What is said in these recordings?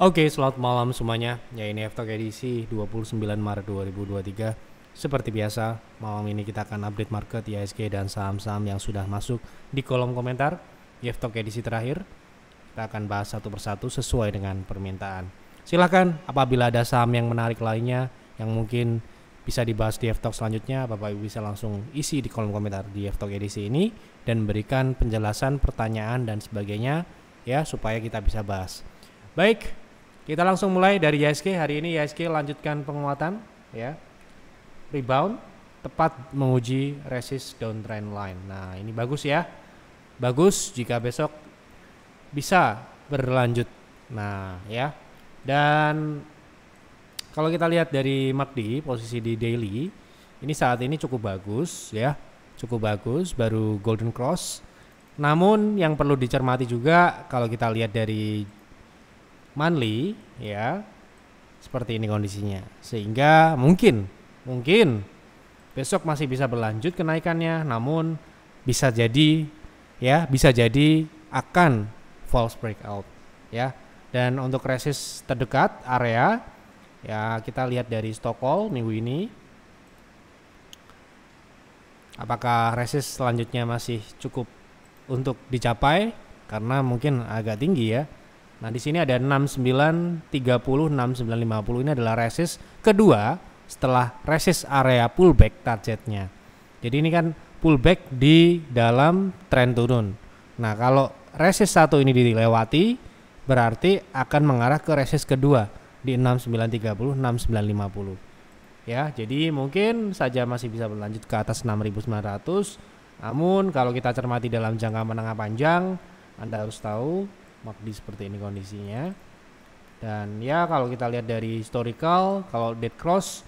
Oke, selamat malam semuanya. Ya ini Eftok edisi 29 Maret 2023. Seperti biasa, malam ini kita akan update market IHSG ya, dan saham-saham yang sudah masuk di kolom komentar Eftok edisi terakhir. Kita akan bahas satu persatu sesuai dengan permintaan. Silahkan apabila ada saham yang menarik lainnya yang mungkin bisa dibahas di Eftok selanjutnya, Bapak Ibu bisa langsung isi di kolom komentar di Eftok edisi ini dan berikan penjelasan, pertanyaan dan sebagainya ya supaya kita bisa bahas. Baik, kita langsung mulai dari YSK Hari ini YSK lanjutkan penguatan ya. Rebound tepat menguji resist downtrend line. Nah, ini bagus ya. Bagus jika besok bisa berlanjut. Nah, ya. Dan kalau kita lihat dari MACD posisi di daily, ini saat ini cukup bagus ya. Cukup bagus baru golden cross. Namun yang perlu dicermati juga kalau kita lihat dari Manly ya seperti ini kondisinya sehingga mungkin mungkin besok masih bisa berlanjut kenaikannya namun bisa jadi ya bisa jadi akan false breakout ya dan untuk resist terdekat area ya kita lihat dari Stockholm minggu ini apakah resist selanjutnya masih cukup untuk dicapai karena mungkin agak tinggi ya Nah, di sini ada 6930 6950 ini adalah resist kedua setelah resist area pullback targetnya. Jadi ini kan pullback di dalam tren turun. Nah, kalau resist satu ini dilewati berarti akan mengarah ke resist kedua di 6930 6950. Ya, jadi mungkin saja masih bisa berlanjut ke atas 6900. Namun kalau kita cermati dalam jangka menengah panjang, Anda harus tahu MACD seperti ini kondisinya dan ya kalau kita lihat dari historical kalau dead cross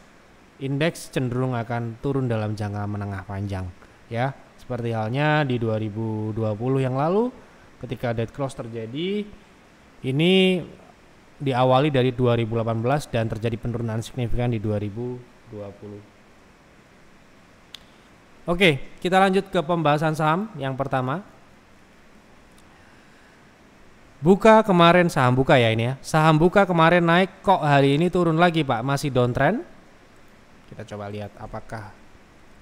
indeks cenderung akan turun dalam jangka menengah panjang ya seperti halnya di 2020 yang lalu ketika dead cross terjadi ini diawali dari 2018 dan terjadi penurunan signifikan di 2020. Oke, kita lanjut ke pembahasan saham yang pertama. Buka kemarin saham buka ya ini ya. Saham buka kemarin naik kok hari ini turun lagi Pak. Masih downtrend. Kita coba lihat apakah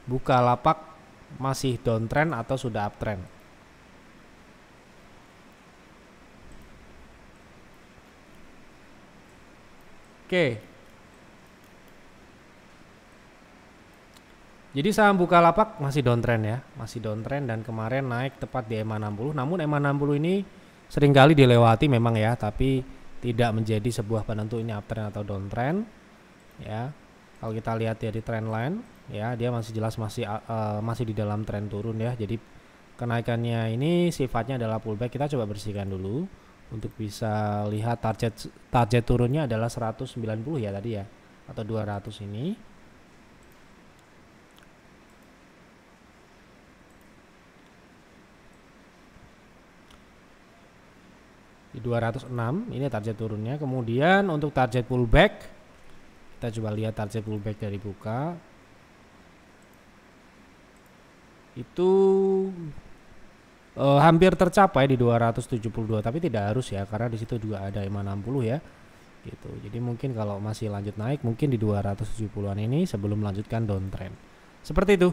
buka lapak masih downtrend atau sudah uptrend. Oke. Jadi saham buka lapak masih downtrend ya, masih downtrend dan kemarin naik tepat di EMA 60. Namun EMA 60 ini seringkali dilewati memang ya, tapi tidak menjadi sebuah penentu ini uptrend atau downtrend. Ya. Kalau kita lihat ya di trend ya dia masih jelas masih uh, masih di dalam trend turun ya. Jadi kenaikannya ini sifatnya adalah pullback. Kita coba bersihkan dulu untuk bisa lihat target target turunnya adalah 190 ya tadi ya atau 200 ini di 206 ini target turunnya kemudian untuk target pullback kita coba lihat target pullback dari buka itu eh, hampir tercapai di 272 tapi tidak harus ya karena di situ juga ada EMA 60 ya gitu jadi mungkin kalau masih lanjut naik mungkin di 270-an ini sebelum melanjutkan downtrend seperti itu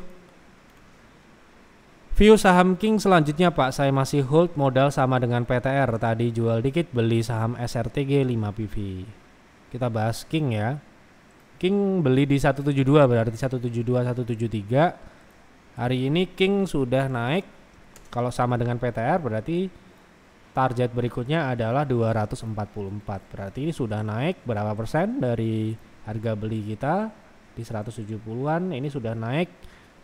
View saham King selanjutnya Pak, saya masih hold modal sama dengan PTR tadi jual dikit beli saham SRTG 5 PV. Kita bahas King ya. King beli di 172 berarti 172 173. Hari ini King sudah naik kalau sama dengan PTR berarti target berikutnya adalah 244. Berarti ini sudah naik berapa persen dari harga beli kita di 170-an ini sudah naik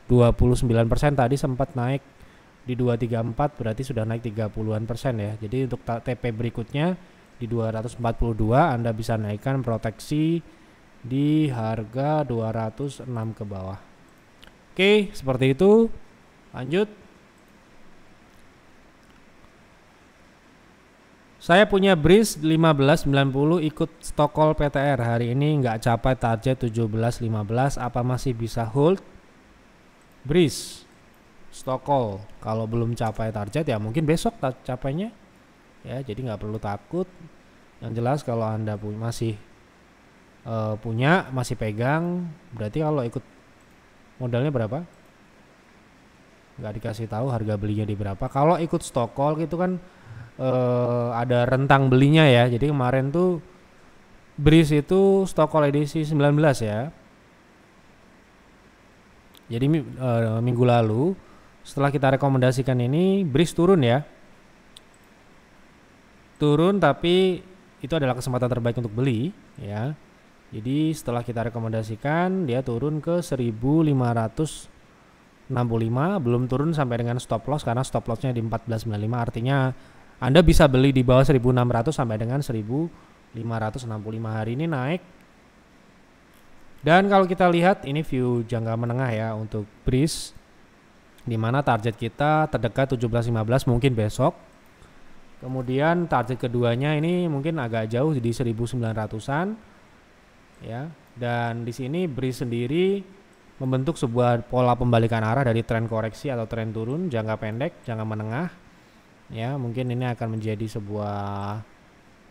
29% tadi sempat naik di 234 berarti sudah naik 30-an persen ya. Jadi untuk TP berikutnya di 242 Anda bisa naikkan proteksi di harga 206 ke bawah. Oke, seperti itu. Lanjut. Saya punya bris 1590 ikut stokol PTR hari ini nggak capai target 1715 apa masih bisa hold? Breeze, stokol. Kalau belum capai target ya mungkin besok tak capainya. Ya, jadi nggak perlu takut. Yang jelas kalau Anda pu masih uh, punya, masih pegang, berarti kalau ikut modalnya berapa? Nggak dikasih tahu harga belinya di berapa. Kalau ikut stokol gitu kan uh, ada rentang belinya ya. Jadi kemarin tuh Breeze itu stokol edisi 19 ya jadi uh, minggu lalu setelah kita rekomendasikan ini BRIS turun ya. Turun tapi itu adalah kesempatan terbaik untuk beli ya. Jadi setelah kita rekomendasikan dia turun ke 1565 belum turun sampai dengan stop loss karena stop lossnya di 1495 artinya Anda bisa beli di bawah 1600 sampai dengan 1565 hari ini naik dan kalau kita lihat ini view jangka menengah ya untuk BRIS di mana target kita terdekat 17.15 mungkin besok. Kemudian target keduanya ini mungkin agak jauh di 1900-an ya. Dan di sini BRIS sendiri membentuk sebuah pola pembalikan arah dari tren koreksi atau tren turun jangka pendek, jangka menengah. Ya, mungkin ini akan menjadi sebuah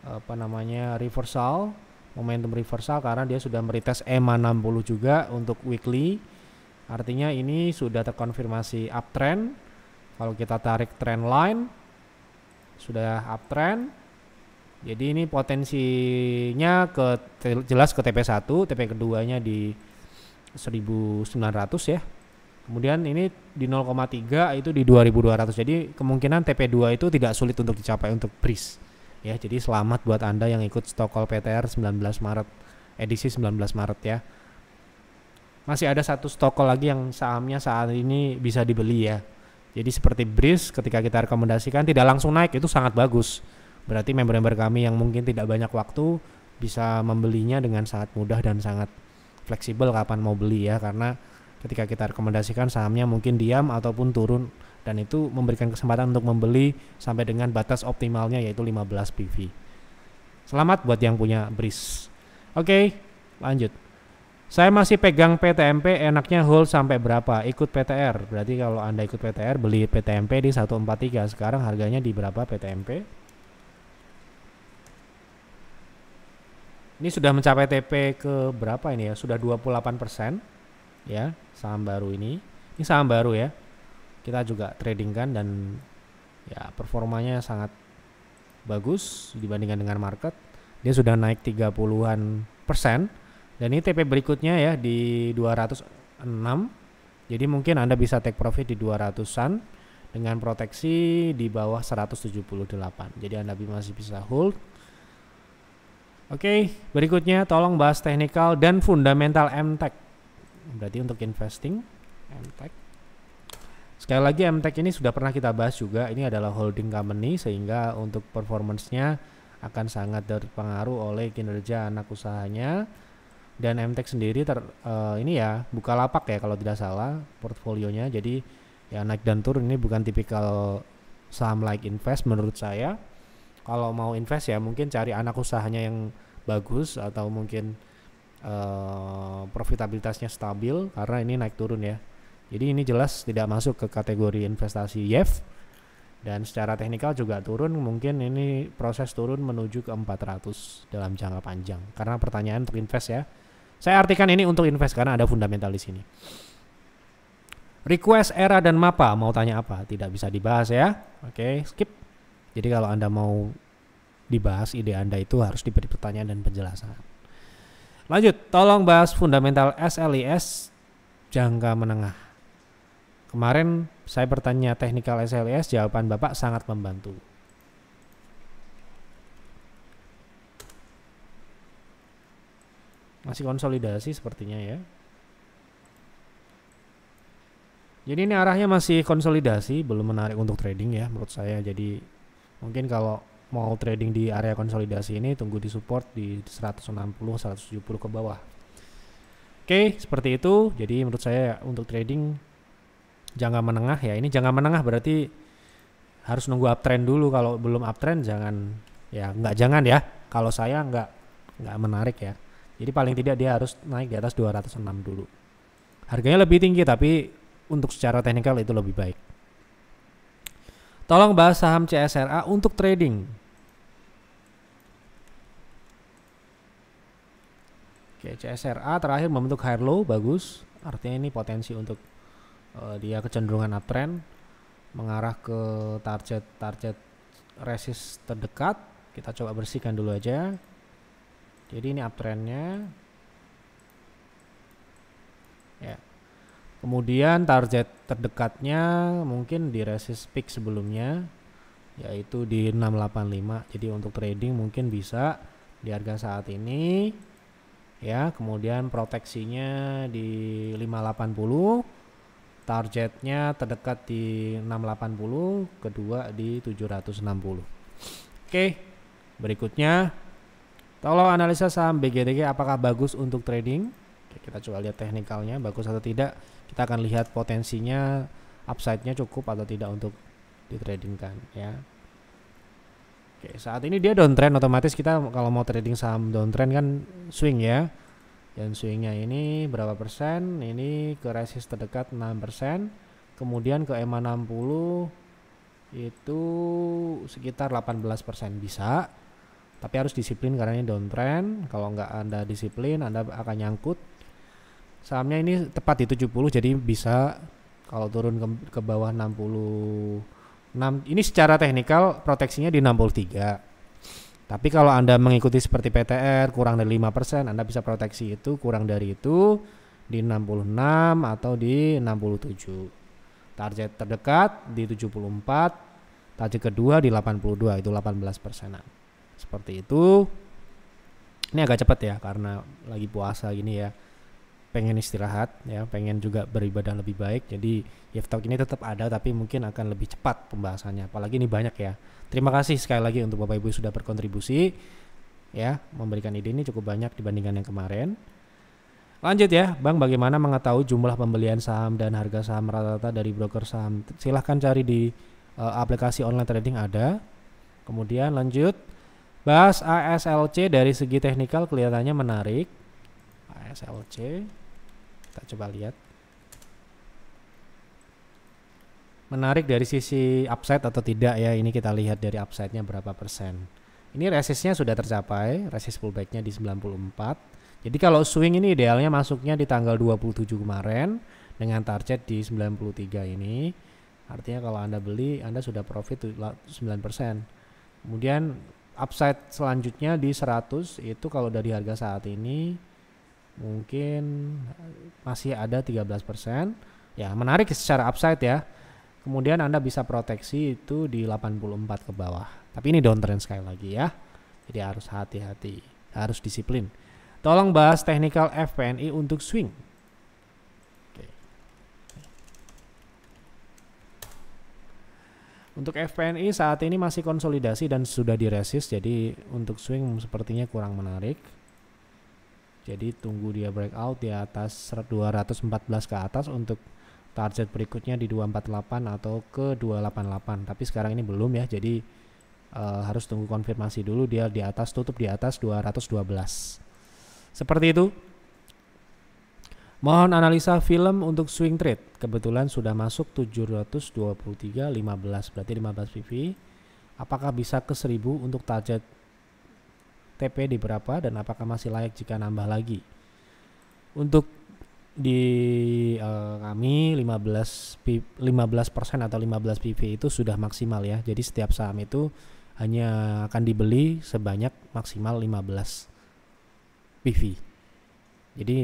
apa namanya reversal momentum reversal karena dia sudah meretest EMA 60 juga untuk weekly artinya ini sudah terkonfirmasi uptrend kalau kita tarik trend line sudah uptrend jadi ini potensinya ke jelas ke TP1 TP keduanya di 1900 ya kemudian ini di 0,3 itu di 2200 jadi kemungkinan TP2 itu tidak sulit untuk dicapai untuk breeze Ya, jadi selamat buat Anda yang ikut Stokol PTR 19 Maret, edisi 19 Maret ya. Masih ada satu Stokol lagi yang sahamnya saat ini bisa dibeli ya. Jadi seperti BRIS ketika kita rekomendasikan tidak langsung naik itu sangat bagus. Berarti member-member kami yang mungkin tidak banyak waktu bisa membelinya dengan sangat mudah dan sangat fleksibel kapan mau beli ya karena ketika kita rekomendasikan sahamnya mungkin diam ataupun turun dan itu memberikan kesempatan untuk membeli sampai dengan batas optimalnya yaitu 15 PV. Selamat buat yang punya bris. Oke, lanjut. Saya masih pegang PTMP enaknya hold sampai berapa? Ikut PTR. Berarti kalau Anda ikut PTR beli PTMP di 143. Sekarang harganya di berapa PTMP? Ini sudah mencapai TP ke berapa ini ya? Sudah 28% ya saham baru ini. Ini saham baru ya kita juga trading kan dan ya performanya sangat bagus dibandingkan dengan market dia sudah naik 30-an persen dan ini TP berikutnya ya di 206 jadi mungkin Anda bisa take profit di 200-an dengan proteksi di bawah 178 jadi Anda masih bisa hold Oke, okay, berikutnya tolong bahas teknikal dan fundamental MTech. Berarti untuk investing, MTech. Sekali lagi MTech ini sudah pernah kita bahas juga, ini adalah holding company sehingga untuk performancenya akan sangat terpengaruh oleh kinerja anak usahanya dan MTech sendiri ter, uh, ini ya buka lapak ya kalau tidak salah portfolionya jadi ya naik dan turun ini bukan tipikal saham like invest menurut saya kalau mau invest ya mungkin cari anak usahanya yang bagus atau mungkin uh, profitabilitasnya stabil karena ini naik turun ya jadi ini jelas tidak masuk ke kategori investasi YEF dan secara teknikal juga turun mungkin ini proses turun menuju ke 400 dalam jangka panjang karena pertanyaan untuk invest ya. Saya artikan ini untuk invest karena ada fundamental di sini. Request era dan mapa mau tanya apa? Tidak bisa dibahas ya. Oke, skip. Jadi kalau Anda mau dibahas ide Anda itu harus diberi pertanyaan dan penjelasan. Lanjut, tolong bahas fundamental SLIS jangka menengah. Kemarin saya bertanya teknikal SLS, jawaban Bapak sangat membantu. Masih konsolidasi sepertinya ya. Jadi ini arahnya masih konsolidasi, belum menarik untuk trading ya menurut saya. Jadi mungkin kalau mau trading di area konsolidasi ini tunggu di support di 160 170 ke bawah. Oke, seperti itu. Jadi menurut saya untuk trading jangka menengah ya ini jangka menengah berarti harus nunggu uptrend dulu kalau belum uptrend jangan ya nggak jangan ya kalau saya nggak nggak menarik ya jadi paling tidak dia harus naik di atas 206 dulu harganya lebih tinggi tapi untuk secara teknikal itu lebih baik tolong bahas saham CSRA untuk trading Oke, CSRA terakhir membentuk higher low bagus artinya ini potensi untuk uh, dia kecenderungan uptrend mengarah ke target target resist terdekat kita coba bersihkan dulu aja jadi ini uptrendnya ya kemudian target terdekatnya mungkin di resist peak sebelumnya yaitu di 685 jadi untuk trading mungkin bisa di harga saat ini ya kemudian proteksinya di 580 targetnya terdekat di 680 kedua di 760 oke berikutnya tolong analisa saham BGDG apakah bagus untuk trading oke, kita coba lihat teknikalnya bagus atau tidak kita akan lihat potensinya upside-nya cukup atau tidak untuk di trading kan ya oke saat ini dia downtrend otomatis kita kalau mau trading saham downtrend kan swing ya dan swingnya ini berapa persen? Ini ke resist terdekat 6 persen. Kemudian ke EMA 60 itu sekitar 18 persen bisa. Tapi harus disiplin karena ini downtrend. Kalau nggak Anda disiplin, Anda akan nyangkut. Sahamnya ini tepat di 70 jadi bisa kalau turun ke, ke bawah 60 6 ini secara teknikal proteksinya di 63 tapi kalau Anda mengikuti seperti PTR kurang dari 5%, Anda bisa proteksi itu kurang dari itu di 66 atau di 67. Target terdekat di 74, target kedua di 82 itu 18 persenan. Seperti itu. Ini agak cepat ya karena lagi puasa gini ya pengen istirahat ya pengen juga beribadah lebih baik jadi talk ini tetap ada tapi mungkin akan lebih cepat pembahasannya apalagi ini banyak ya terima kasih sekali lagi untuk Bapak Ibu sudah berkontribusi ya memberikan ide ini cukup banyak dibandingkan yang kemarin lanjut ya Bang bagaimana mengetahui jumlah pembelian saham dan harga saham rata-rata dari broker saham silahkan cari di uh, aplikasi online trading ada kemudian lanjut bahas ASLC dari segi teknikal kelihatannya menarik ASLC kita coba lihat. Menarik dari sisi upside atau tidak ya, ini kita lihat dari upside-nya berapa persen. Ini resistnya sudah tercapai, resist pullback-nya di 94. Jadi kalau swing ini idealnya masuknya di tanggal 27 kemarin dengan target di 93 ini. Artinya kalau Anda beli, Anda sudah profit 9%. Kemudian upside selanjutnya di 100 itu kalau dari harga saat ini mungkin masih ada 13%. Ya, menarik secara upside ya. Kemudian Anda bisa proteksi itu di 84 ke bawah. Tapi ini downtrend sekali lagi ya. Jadi harus hati-hati, harus disiplin. Tolong bahas technical FPNI untuk swing. Untuk FPNI saat ini masih konsolidasi dan sudah diresist, jadi untuk swing sepertinya kurang menarik. Jadi tunggu dia breakout di atas 214 ke atas untuk target berikutnya di 248 atau ke 288. Tapi sekarang ini belum ya. Jadi uh, harus tunggu konfirmasi dulu dia di atas tutup di atas 212. Seperti itu. Mohon analisa film untuk swing trade. Kebetulan sudah masuk 723 15 berarti 15 PV. Apakah bisa ke 1000 untuk target TP di berapa dan apakah masih layak jika nambah lagi. Untuk di uh, kami 15 15% atau 15 PV itu sudah maksimal ya. Jadi setiap saham itu hanya akan dibeli sebanyak maksimal 15 PV. Jadi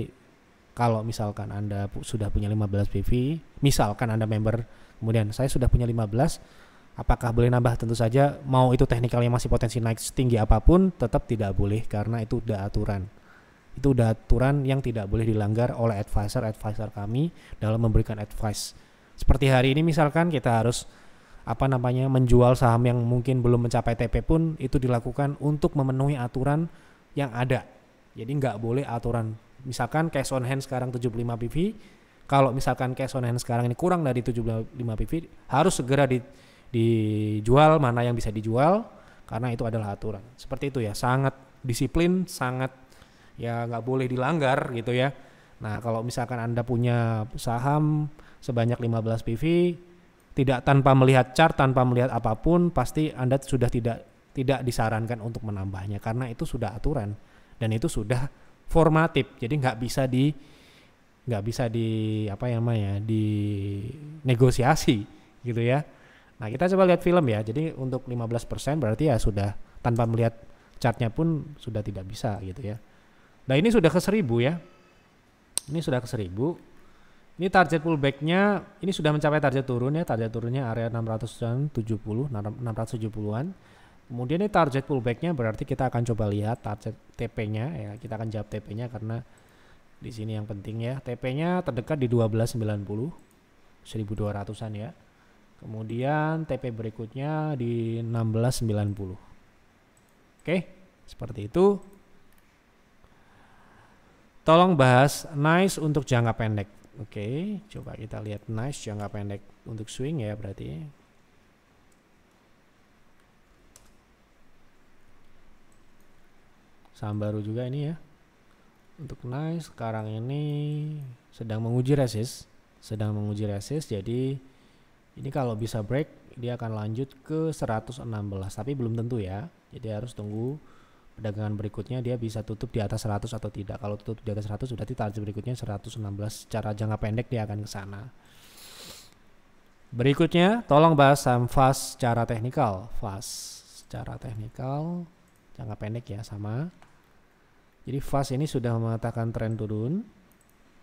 kalau misalkan Anda sudah punya 15 PV, misalkan Anda member kemudian saya sudah punya 15 Apakah boleh nambah? Tentu saja mau itu teknikalnya masih potensi naik setinggi apapun tetap tidak boleh karena itu udah aturan. Itu udah aturan yang tidak boleh dilanggar oleh advisor-advisor kami dalam memberikan advice. Seperti hari ini misalkan kita harus apa namanya menjual saham yang mungkin belum mencapai TP pun itu dilakukan untuk memenuhi aturan yang ada. Jadi nggak boleh aturan misalkan cash on hand sekarang 75 PV kalau misalkan cash on hand sekarang ini kurang dari 75 PV harus segera di dijual, mana yang bisa dijual karena itu adalah aturan. Seperti itu ya, sangat disiplin, sangat ya nggak boleh dilanggar gitu ya. Nah, kalau misalkan Anda punya saham sebanyak 15 PV, tidak tanpa melihat chart, tanpa melihat apapun, pasti Anda sudah tidak tidak disarankan untuk menambahnya karena itu sudah aturan dan itu sudah formatif. Jadi nggak bisa di nggak bisa di apa ya namanya di negosiasi gitu ya. Nah kita coba lihat film ya. Jadi untuk 15% berarti ya sudah tanpa melihat chartnya pun sudah tidak bisa gitu ya. Nah ini sudah ke seribu ya. Ini sudah ke seribu. Ini target pullbacknya, ini sudah mencapai target turun ya. Target turunnya area 670, 670-an. Kemudian ini target pullbacknya berarti kita akan coba lihat target TP-nya ya. Kita akan jawab TP-nya karena di sini yang penting ya. TP-nya terdekat di 1290, 1200-an ya. Kemudian TP berikutnya di 1690. Oke, seperti itu. Tolong bahas nice untuk jangka pendek. Oke, coba kita lihat nice jangka pendek untuk swing ya berarti. Saham baru juga ini ya. Untuk nice sekarang ini sedang menguji resist, sedang menguji resist jadi ini kalau bisa break dia akan lanjut ke 116 tapi belum tentu ya. Jadi harus tunggu perdagangan berikutnya dia bisa tutup di atas 100 atau tidak. Kalau tutup di atas 100 sudah berarti target berikutnya 116 secara jangka pendek dia akan ke sana. Berikutnya tolong bahas saham fast secara teknikal. Fast secara teknikal jangka pendek ya sama. Jadi fast ini sudah mengatakan tren turun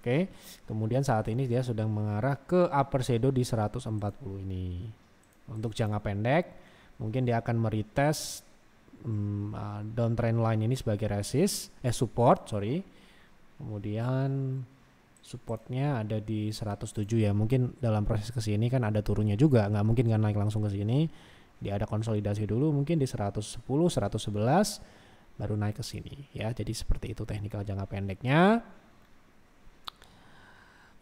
Oke. Kemudian saat ini dia sedang mengarah ke upper shadow di 140 ini. Untuk jangka pendek mungkin dia akan meretest um, hmm, ah, downtrend line ini sebagai resist eh support, sorry. Kemudian supportnya ada di 107 ya. Mungkin dalam proses ke sini kan ada turunnya juga, nggak mungkin kan naik langsung ke sini. Dia ada konsolidasi dulu mungkin di 110, 111 baru naik ke sini ya. Jadi seperti itu teknikal jangka pendeknya.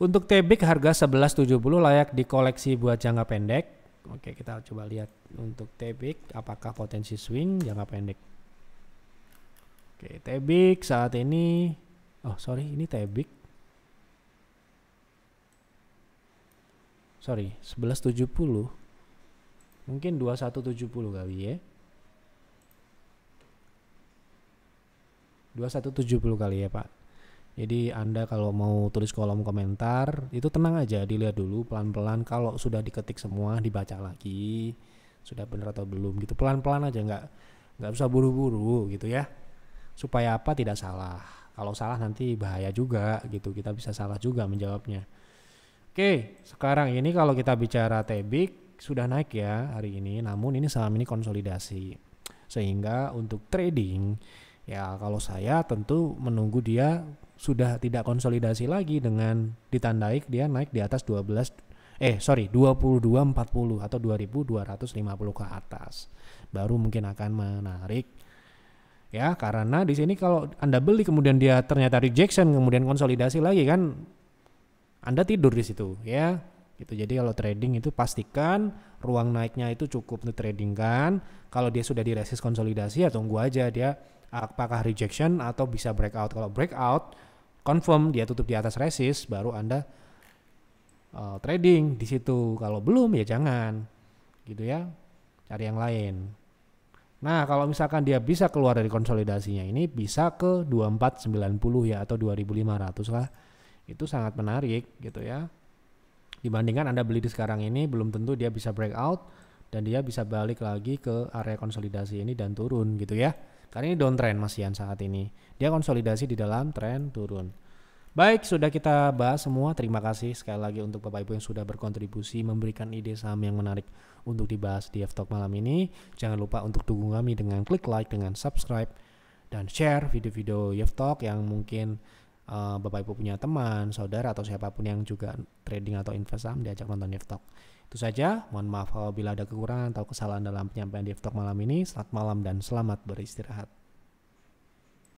Untuk tebik harga 11.70 layak di koleksi buat jangka pendek. Oke, kita coba lihat untuk tebik apakah potensi swing jangka pendek. Oke, tebik saat ini oh sorry ini tebik. Sorry, 11.70. Mungkin 2170 kali ya. 2170 kali ya, Pak. Jadi Anda kalau mau tulis kolom komentar itu tenang aja dilihat dulu pelan-pelan kalau sudah diketik semua dibaca lagi sudah benar atau belum gitu pelan-pelan aja nggak nggak usah buru-buru gitu ya supaya apa tidak salah kalau salah nanti bahaya juga gitu kita bisa salah juga menjawabnya oke sekarang ini kalau kita bicara tebik sudah naik ya hari ini namun ini saham ini konsolidasi sehingga untuk trading Ya kalau saya tentu menunggu dia sudah tidak konsolidasi lagi dengan ditandai dia naik di atas 12 eh sorry 2240 atau 2250 ke atas baru mungkin akan menarik ya karena di sini kalau Anda beli kemudian dia ternyata rejection kemudian konsolidasi lagi kan Anda tidur di situ ya gitu. Jadi kalau trading itu pastikan ruang naiknya itu cukup untuk trading kan. Kalau dia sudah di resist konsolidasi ya tunggu aja dia apakah rejection atau bisa breakout. Kalau breakout, confirm dia tutup di atas resist, baru Anda uh, trading di situ. Kalau belum ya jangan, gitu ya, cari yang lain. Nah, kalau misalkan dia bisa keluar dari konsolidasinya ini bisa ke 2490 ya atau 2500 lah. Itu sangat menarik gitu ya. Dibandingkan Anda beli di sekarang ini belum tentu dia bisa breakout dan dia bisa balik lagi ke area konsolidasi ini dan turun gitu ya. Karena ini downtrend Mas Ian saat ini. Dia konsolidasi di dalam tren turun. Baik, sudah kita bahas semua. Terima kasih sekali lagi untuk Bapak Ibu yang sudah berkontribusi memberikan ide saham yang menarik untuk dibahas di Ftalk malam ini. Jangan lupa untuk dukung kami dengan klik like, dengan subscribe, dan share video-video Ftalk yang mungkin uh, Bapak Ibu punya teman, saudara, atau siapapun yang juga trading atau invest saham diajak nonton Ftalk. Itu saja, mohon maaf apabila ada kekurangan atau kesalahan dalam penyampaian di talk malam ini. Selamat malam dan selamat beristirahat.